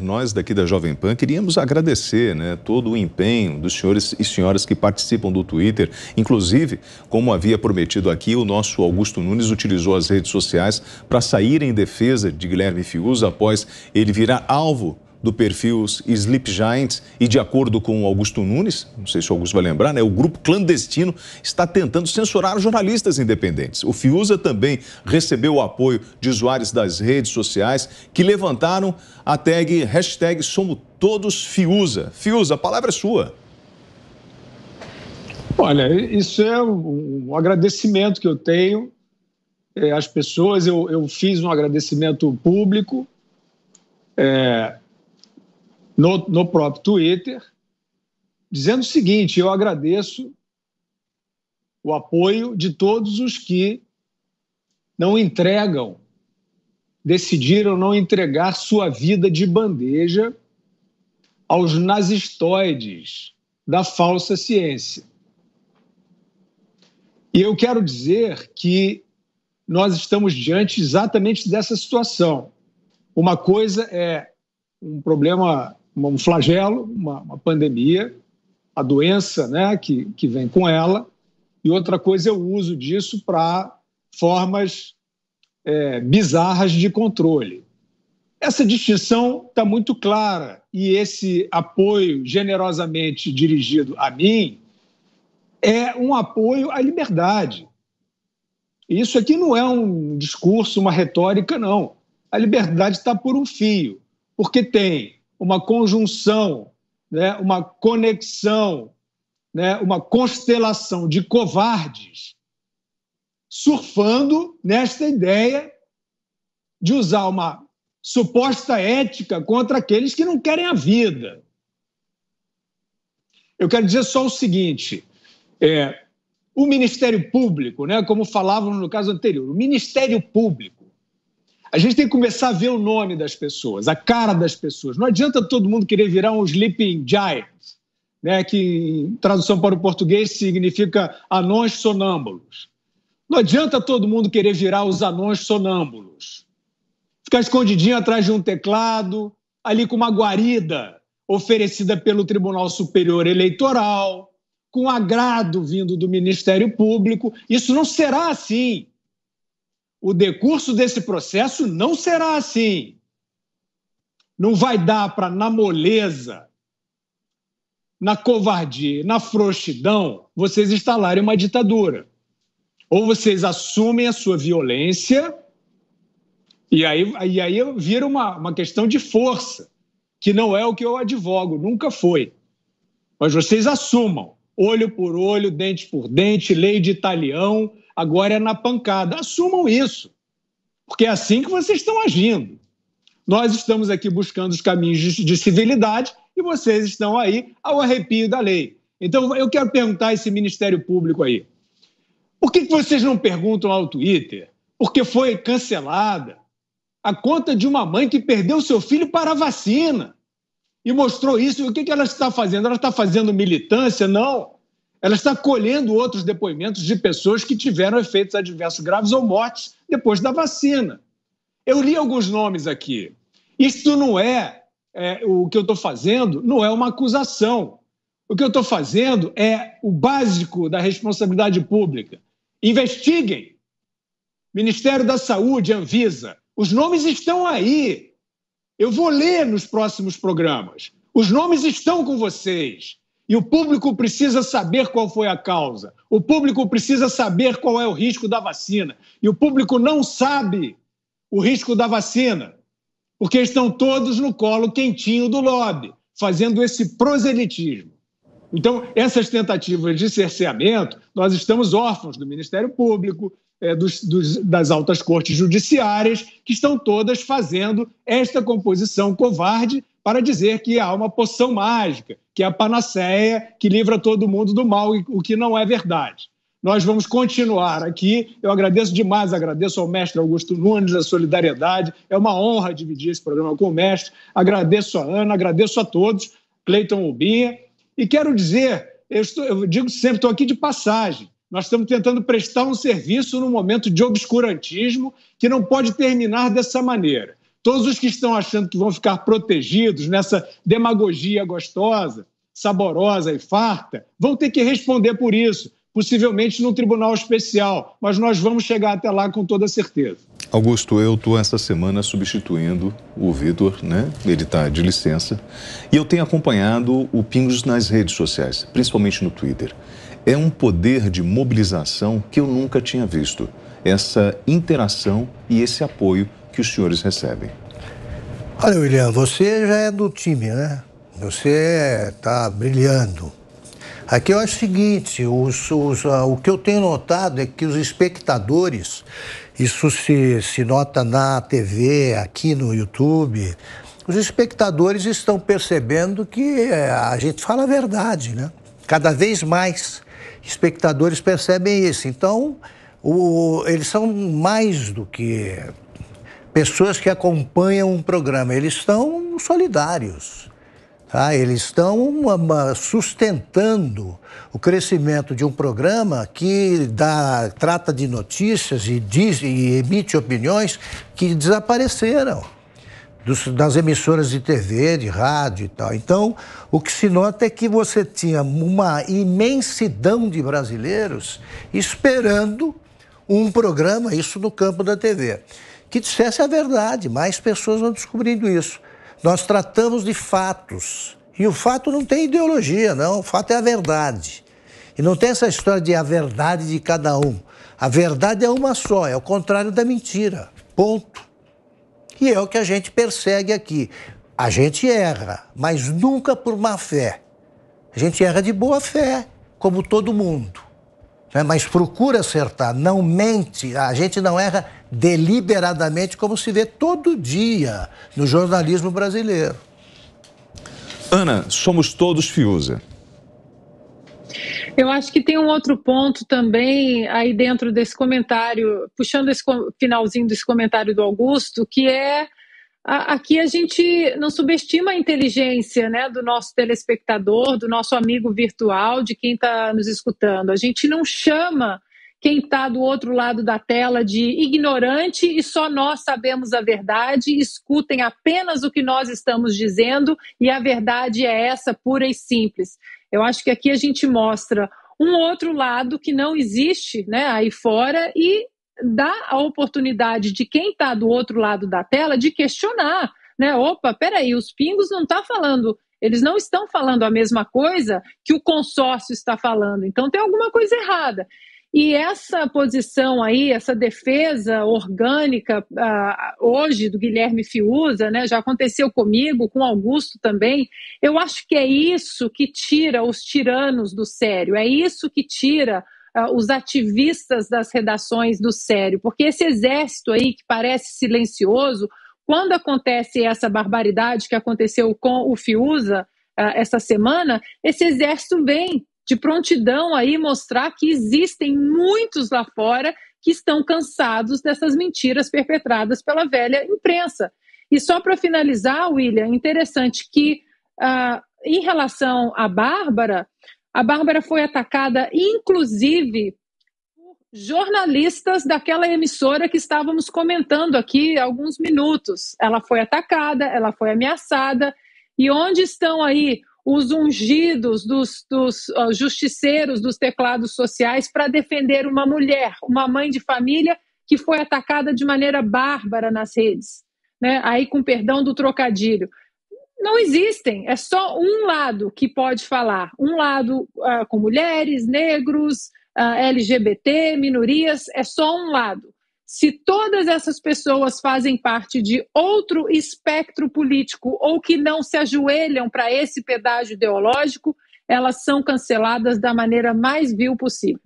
Nós daqui da Jovem Pan queríamos agradecer né, todo o empenho dos senhores e senhoras que participam do Twitter. Inclusive, como havia prometido aqui, o nosso Augusto Nunes utilizou as redes sociais para sair em defesa de Guilherme Fiuza após ele virar alvo do perfil Sleep Giants e, de acordo com Augusto Nunes, não sei se o Augusto vai lembrar, né, o grupo clandestino está tentando censurar jornalistas independentes. O Fiuza também recebeu o apoio de usuários das redes sociais que levantaram a tag hashtag Somos Todos Fiuza. Fiuza, a palavra é sua. Olha, isso é um agradecimento que eu tenho eh, às pessoas. Eu, eu fiz um agradecimento público. É, no, no próprio Twitter, dizendo o seguinte: eu agradeço o apoio de todos os que não entregam, decidiram não entregar sua vida de bandeja aos nazistoides da falsa ciência. E eu quero dizer que nós estamos diante exatamente dessa situação. Uma coisa é um problema um flagelo, uma, uma pandemia, a doença né, que, que vem com ela, e outra coisa é o uso disso para formas é, bizarras de controle. Essa distinção está muito clara e esse apoio generosamente dirigido a mim é um apoio à liberdade. Isso aqui não é um discurso, uma retórica, não. A liberdade está por um fio, porque tem uma conjunção, né, uma conexão, né, uma constelação de covardes surfando nesta ideia de usar uma suposta ética contra aqueles que não querem a vida. Eu quero dizer só o seguinte: é, o Ministério Público, né, como falavam no caso anterior, o Ministério Público a gente tem que começar a ver o nome das pessoas, a cara das pessoas. Não adianta todo mundo querer virar um sleeping giant, né, que em tradução para o português significa anões sonâmbulos. Não adianta todo mundo querer virar os anões sonâmbulos. Ficar escondidinho atrás de um teclado, ali com uma guarida oferecida pelo Tribunal Superior Eleitoral, com agrado vindo do Ministério Público. Isso não será assim o decurso desse processo não será assim. Não vai dar para, na moleza, na covardia, na frouxidão, vocês instalarem uma ditadura. Ou vocês assumem a sua violência, e aí, e aí vira uma, uma questão de força, que não é o que eu advogo, nunca foi. Mas vocês assumam, olho por olho, dente por dente, lei de italião, agora é na pancada. Assumam isso, porque é assim que vocês estão agindo. Nós estamos aqui buscando os caminhos de civilidade e vocês estão aí ao arrepio da lei. Então, eu quero perguntar a esse Ministério Público aí: por que, vocês não perguntam ao Twitter? Porque foi cancelada a conta de uma mãe que perdeu seu filho para a vacina e mostrou isso. E o que, que ela está fazendo? Ela está fazendo militância? Não. Ela está colhendo outros depoimentos de pessoas que tiveram efeitos adversos graves ou mortes depois da vacina. Eu li alguns nomes aqui. Isto não é, é o que eu estou fazendo, não é uma acusação. O que eu estou fazendo é o básico da responsabilidade pública. Investiguem. Ministério da Saúde, Anvisa. Os nomes estão aí. Eu vou ler nos próximos programas. Os nomes estão com vocês. E o público precisa saber qual foi a causa. O público precisa saber qual é o risco da vacina. E o público não sabe o risco da vacina, porque estão todos no colo quentinho do lobby, fazendo esse proselitismo. Então, essas tentativas de cerceamento, nós estamos órfãos do Ministério Público, é, dos, dos, das altas cortes judiciárias, que estão todas fazendo esta composição covarde para dizer que há uma poção mágica, que é a panaceia que livra todo mundo do mal, o que não é verdade. Nós vamos continuar aqui. Eu agradeço demais, agradeço ao mestre Augusto Nunes a solidariedade. É uma honra dividir esse programa com o mestre. Agradeço a Ana, agradeço a todos, Cleiton Rubinha. E quero dizer, eu, estou, eu digo sempre, estou aqui de passagem. Nós estamos tentando prestar um serviço num momento de obscurantismo que não pode terminar dessa maneira. Todos os que estão achando que vão ficar protegidos nessa demagogia gostosa, saborosa e farta, vão ter que responder por isso, possivelmente num tribunal especial. Mas nós vamos chegar até lá com toda certeza. Augusto, eu estou essa semana substituindo o Vitor, né? Ele está de licença. E eu tenho acompanhado o Pingos nas redes sociais, principalmente no Twitter. É um poder de mobilização que eu nunca tinha visto. Essa interação e esse apoio que os senhores recebem. Olha, William, você já é do time, né? Você está brilhando. Aqui eu acho o seguinte: os, os, ah, o que eu tenho notado é que os espectadores, isso se, se nota na TV, aqui no YouTube, os espectadores estão percebendo que eh, a gente fala a verdade, né? Cada vez mais espectadores percebem isso. Então, o, eles são mais do que pessoas que acompanham um programa, eles estão solidários. Tá? Eles estão sustentando o crescimento de um programa que dá, trata de notícias e, diz, e emite opiniões que desapareceram dos, das emissoras de TV, de rádio e tal. Então, o que se nota é que você tinha uma imensidão de brasileiros esperando um programa, isso no campo da TV que dissesse a verdade. Mais pessoas vão descobrindo isso. Nós tratamos de fatos. E o fato não tem ideologia, não. O fato é a verdade. E não tem essa história de a verdade de cada um. A verdade é uma só, é o contrário da mentira. Ponto. E é o que a gente persegue aqui. A gente erra, mas nunca por má fé. A gente erra de boa fé, como todo mundo. Né? Mas procura acertar, não mente. A gente não erra deliberadamente, como se vê todo dia no jornalismo brasileiro. Ana, somos todos Fiuza. Eu acho que tem um outro ponto também aí dentro desse comentário, puxando esse finalzinho desse comentário do Augusto, que é aqui a gente não subestima a inteligência né, do nosso telespectador, do nosso amigo virtual, de quem está nos escutando. A gente não chama quem está do outro lado da tela de ignorante e só nós sabemos a verdade, escutem apenas o que nós estamos dizendo e a verdade é essa, pura e simples. Eu acho que aqui a gente mostra um outro lado que não existe né, aí fora e dá a oportunidade de quem está do outro lado da tela de questionar. Né? Opa, peraí, os pingos não estão tá falando eles não estão falando a mesma coisa que o consórcio está falando. Então tem alguma coisa errada. E essa posição aí, essa defesa orgânica uh, hoje do Guilherme Fiuza, né, já aconteceu comigo, com Augusto também. Eu acho que é isso que tira os tiranos do sério, é isso que tira uh, os ativistas das redações do sério, porque esse exército aí que parece silencioso, quando acontece essa barbaridade que aconteceu com o Fiuza ah, essa semana, esse exército vem de prontidão aí mostrar que existem muitos lá fora que estão cansados dessas mentiras perpetradas pela velha imprensa. E só para finalizar, William, interessante que uh, em relação à Bárbara, a Bárbara foi atacada, inclusive, por jornalistas daquela emissora que estávamos comentando aqui há alguns minutos. Ela foi atacada, ela foi ameaçada. E onde estão aí os ungidos dos, dos justiceiros dos teclados sociais para defender uma mulher, uma mãe de família que foi atacada de maneira bárbara nas redes. Né? Aí, com perdão do trocadilho. Não existem, é só um lado que pode falar. Um lado uh, com mulheres, negros, uh, ah, LGBT, minorias, é só um lado se todas essas pessoas fazem parte de outro espectro político ou que não se ajoelham para esse pedágio ideológico, elas são canceladas da maneira mais vil possível.